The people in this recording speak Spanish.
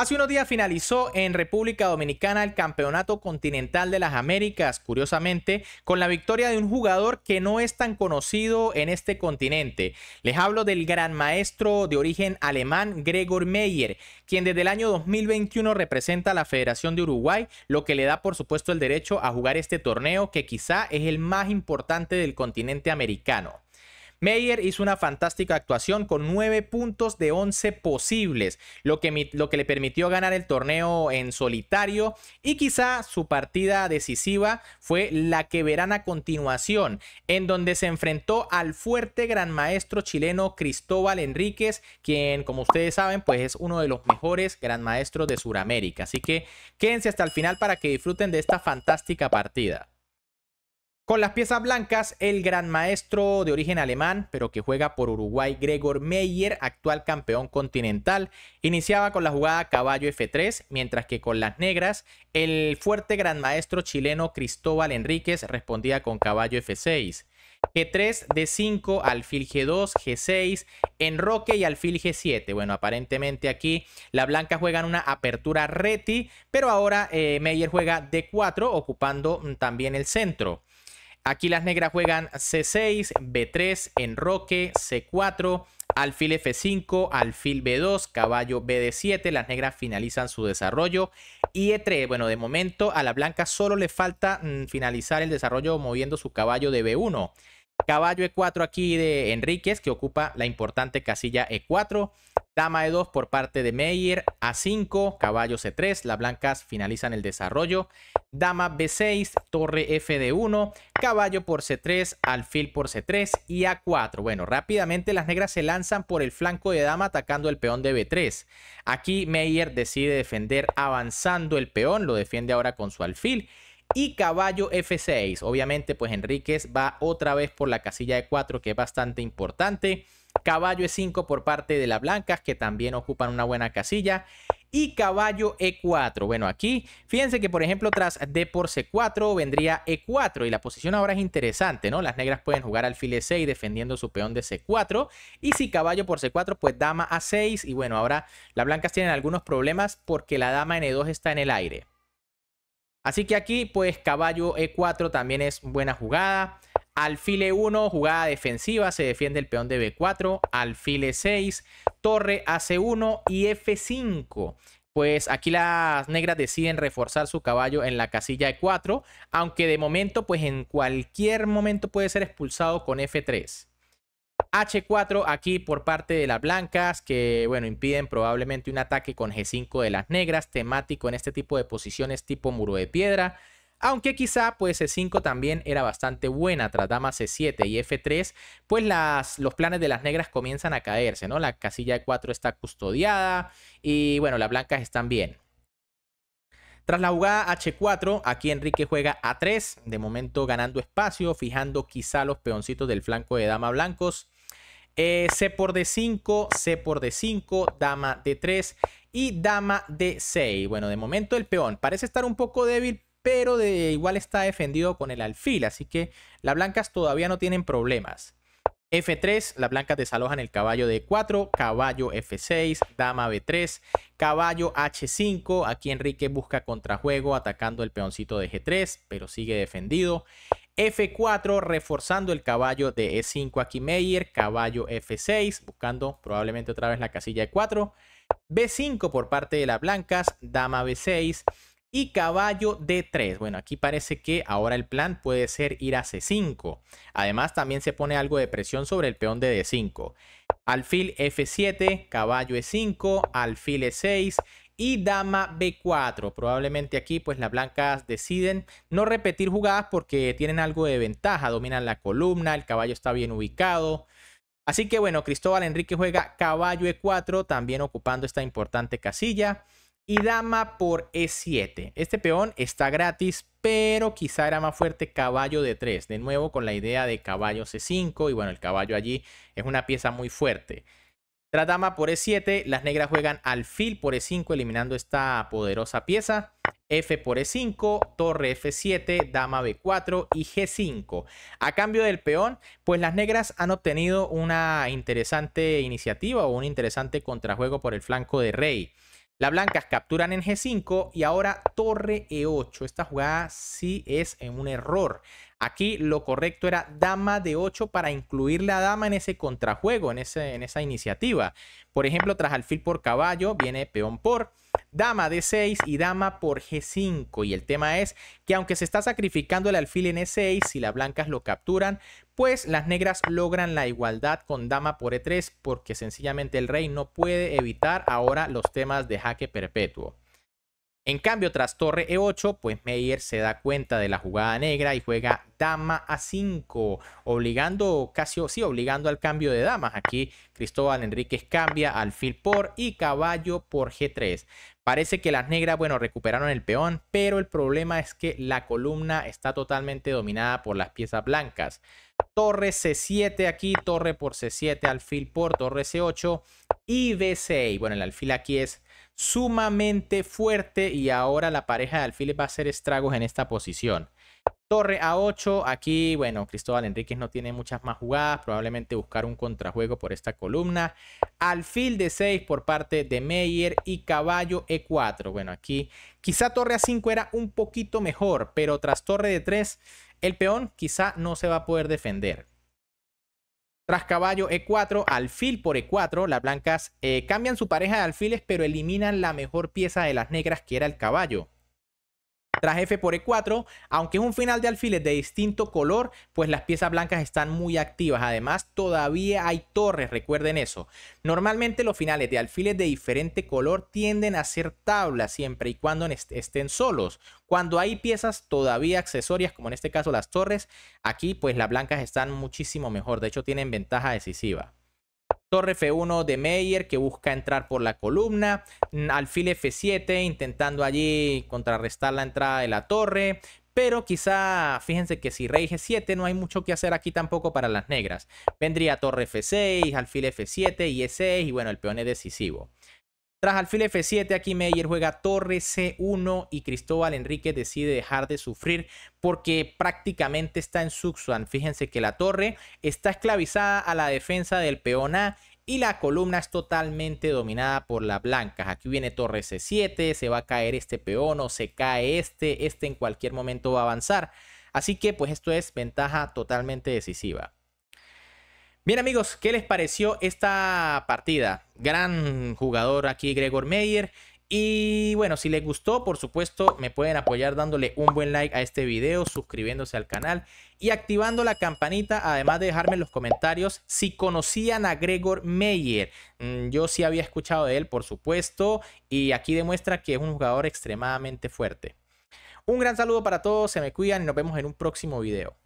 Hace unos días finalizó en República Dominicana el Campeonato Continental de las Américas, curiosamente, con la victoria de un jugador que no es tan conocido en este continente. Les hablo del gran maestro de origen alemán Gregor Meyer, quien desde el año 2021 representa a la Federación de Uruguay, lo que le da por supuesto el derecho a jugar este torneo que quizá es el más importante del continente americano. Meyer hizo una fantástica actuación con 9 puntos de 11 posibles, lo que, lo que le permitió ganar el torneo en solitario y quizá su partida decisiva fue la que verán a continuación, en donde se enfrentó al fuerte gran maestro chileno Cristóbal Enríquez, quien como ustedes saben pues es uno de los mejores gran maestros de Sudamérica. Así que quédense hasta el final para que disfruten de esta fantástica partida. Con las piezas blancas, el gran maestro de origen alemán, pero que juega por Uruguay, Gregor Meyer, actual campeón continental, iniciaba con la jugada caballo F3, mientras que con las negras, el fuerte gran maestro chileno Cristóbal Enríquez respondía con caballo F6. G3, D5, alfil G2, G6, enroque y alfil G7. Bueno, aparentemente aquí la blanca juega una apertura reti, pero ahora eh, Meyer juega D4 ocupando mm, también el centro. Aquí las negras juegan C6, B3, enroque, C4, alfil F5, alfil B2, caballo BD7. Las negras finalizan su desarrollo. Y E3, bueno, de momento a la blanca solo le falta mm, finalizar el desarrollo moviendo su caballo de B1. Caballo E4 aquí de Enríquez, que ocupa la importante casilla E4. Dama E2 por parte de Meyer. A5, caballo C3. Las blancas finalizan el desarrollo. Dama B6, torre F 1. Caballo por C3, alfil por C3 y A4. Bueno, rápidamente las negras se lanzan por el flanco de dama atacando el peón de B3. Aquí Meyer decide defender avanzando el peón. Lo defiende ahora con su alfil y caballo F6. Obviamente, pues Enríquez va otra vez por la casilla e 4, que es bastante importante. Caballo E5 por parte de las blancas, que también ocupan una buena casilla. Y caballo E4. Bueno, aquí fíjense que, por ejemplo, tras D por C4 vendría E4. Y la posición ahora es interesante, ¿no? Las negras pueden jugar alfil E6 defendiendo su peón de C4. Y si caballo por C4, pues dama A6. Y bueno, ahora las blancas tienen algunos problemas porque la dama N2 está en el aire. Así que aquí, pues caballo E4 también es buena jugada. Alfil 1 e jugada defensiva, se defiende el peón de B4. Alfil 6 e torre AC1 y F5. Pues aquí las negras deciden reforzar su caballo en la casilla E4, aunque de momento, pues en cualquier momento puede ser expulsado con F3. H4 aquí por parte de las blancas que, bueno, impiden probablemente un ataque con G5 de las negras, temático en este tipo de posiciones tipo muro de piedra. Aunque quizá pues e 5 también era bastante buena tras dama C7 y F3, pues las, los planes de las negras comienzan a caerse, ¿no? La casilla de 4 está custodiada y bueno, las blancas están bien. Tras la jugada H4, aquí Enrique juega A3, de momento ganando espacio, fijando quizá los peoncitos del flanco de dama blancos. Eh, C por D5, C por D5, dama D3 y dama D6. Bueno, de momento el peón parece estar un poco débil, pero de igual está defendido con el alfil, así que las blancas todavía no tienen problemas. F3, las blancas desalojan el caballo D4, caballo F6, dama B3, caballo H5, aquí Enrique busca contrajuego atacando el peoncito de G3, pero sigue defendido. F4 reforzando el caballo de E5 aquí Meyer, caballo F6 buscando probablemente otra vez la casilla e 4, B5 por parte de las blancas, dama B6 y caballo D3. Bueno, aquí parece que ahora el plan puede ser ir a C5. Además también se pone algo de presión sobre el peón de D5. Alfil F7, caballo E5, alfil E6 y dama b4. Probablemente aquí pues las blancas deciden no repetir jugadas porque tienen algo de ventaja, dominan la columna, el caballo está bien ubicado. Así que bueno, Cristóbal Enrique juega caballo e4, también ocupando esta importante casilla. Y dama por e7. Este peón está gratis, pero quizá era más fuerte caballo d 3. De nuevo con la idea de caballo c5 y bueno, el caballo allí es una pieza muy fuerte. Tras dama por E7, las negras juegan alfil por E5, eliminando esta poderosa pieza. F por E5, torre F7, dama B4 y G5. A cambio del peón, pues las negras han obtenido una interesante iniciativa o un interesante contrajuego por el flanco de rey. Las blancas capturan en G5 y ahora torre E8. Esta jugada sí es un error. Aquí lo correcto era dama de 8 para incluir la dama en ese contrajuego, en, esa iniciativa. Por ejemplo, tras alfil por caballo viene peón por, dama de 6 y dama por G5. Y el tema es que aunque se está sacrificando el alfil en E6, si las blancas lo capturan, pues las negras logran la igualdad con dama por E3 porque sencillamente el rey no puede evitar ahora los temas de jaque perpetuo. En cambio, tras torre E8, pues Meyer se da cuenta de la jugada negra y juega dama a 5, obligando casi, sí, obligando al cambio de damas. Aquí Cristóbal Enríquez cambia alfil por y caballo por G3. Parece que las negras, bueno, recuperaron el peón, pero el problema es que la columna está totalmente dominada por las piezas blancas. Torre C7 aquí, torre por C7, alfil por, torre C8 y B6. Bueno, el alfil aquí es sumamente fuerte y ahora la pareja de alfiles va a hacer estragos en esta posición. Torre a 8, aquí, bueno, Cristóbal Enríquez no tiene muchas más jugadas, probablemente buscar un contrajuego por esta columna. Alfil de 6 por parte de Meyer y caballo E4. Bueno, aquí quizá torre a 5 era un poquito mejor, pero tras torre de 3, el peón quizá no se va a poder defender. Tras caballo E4, alfil por E4, las blancas eh, cambian su pareja de alfiles pero eliminan la mejor pieza de las negras que era el caballo. Tras F por E4, aunque es un final de alfiles de distinto color, pues las piezas blancas están muy activas. Además, todavía hay torres, recuerden eso. Normalmente los finales de alfiles de diferente color tienden a ser tablas siempre y cuando estén solos. Cuando hay piezas todavía accesorias, como en este caso las torres, aquí pues las blancas están muchísimo mejor. De hecho, tienen ventaja decisiva. Torre F1 de Meyer que busca entrar por la columna. Mm, alfil F7 intentando allí contrarrestar la entrada de la torre. Pero quizá, fíjense que si rey g7 no hay mucho que hacer aquí tampoco para las negras. Vendría torre f6, alfil f7 y e6 y bueno, el peón es decisivo. Tras alfil F7, aquí Meyer juega torre C1 y Cristóbal Enrique decide dejar de sufrir porque prácticamente está en Suxuan. Fíjense que la torre está esclavizada a la defensa del peón A y la columna es totalmente dominada por las blancas. Aquí viene torre C7, se va a caer este peón o se cae este, este en cualquier momento va a avanzar. Así que pues esto es ventaja totalmente decisiva. Bien amigos, ¿qué les pareció esta partida? Gran jugador aquí Gregor Meyer. Y bueno, si les gustó, por supuesto, me pueden apoyar dándole un buen like a este video, suscribiéndose al canal y activando la campanita, además de dejarme en los comentarios si conocían a Gregor Meyer. Mm, yo sí había escuchado de él, por supuesto, y aquí demuestra que es un jugador extremadamente fuerte. Un gran saludo para todos, se me cuidan y nos vemos en un próximo video.